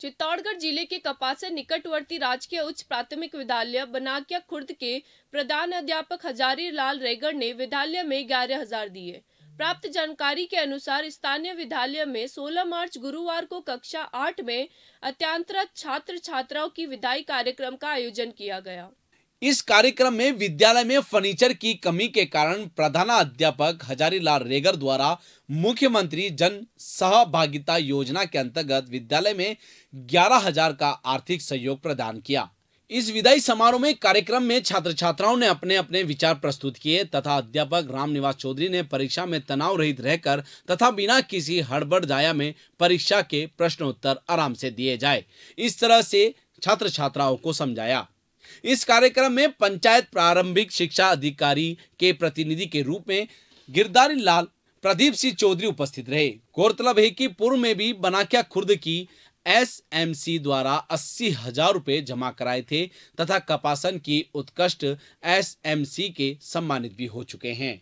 चित्तौड़गढ़ जिले के कपासा निकटवर्ती राजकीय उच्च प्राथमिक विद्यालय बनाकिया खुर्द के प्रधान अध्यापक हजारी लाल रेगर ने विद्यालय में ग्यारह हजार दिए प्राप्त जानकारी के अनुसार स्थानीय विद्यालय में 16 मार्च गुरुवार को कक्षा 8 में अत्यंतरत छात्र छात्राओं की विदाई कार्यक्रम का आयोजन किया गया इस कार्यक्रम में विद्यालय में फर्नीचर की कमी के कारण प्रधानाध्यापक हजारीलाल रेगर द्वारा मुख्यमंत्री जन सहभागिता योजना के अंतर्गत विद्यालय में ग्यारह हजार का आर्थिक सहयोग प्रदान किया इस विदाई समारोह में कार्यक्रम में छात्र छात्राओं ने अपने अपने विचार प्रस्तुत किए तथा अध्यापक रामनिवास चौधरी ने परीक्षा में तनाव रहित रहकर तथा बिना किसी हड़बड़ जाया में परीक्षा के प्रश्नोत्तर आराम से दिए जाए इस तरह से छात्र छात्राओं को समझाया इस कार्यक्रम में पंचायत प्रारंभिक शिक्षा अधिकारी के प्रतिनिधि के रूप में गिरधारी लाल प्रदीप सिंह चौधरी उपस्थित रहे गौरतलब है कि पूर्व में भी बनाख्या खुर्द की एसएमसी द्वारा अस्सी हजार रूपए जमा कराए थे तथा कपासन की उत्कृष्ट एसएमसी के सम्मानित भी हो चुके हैं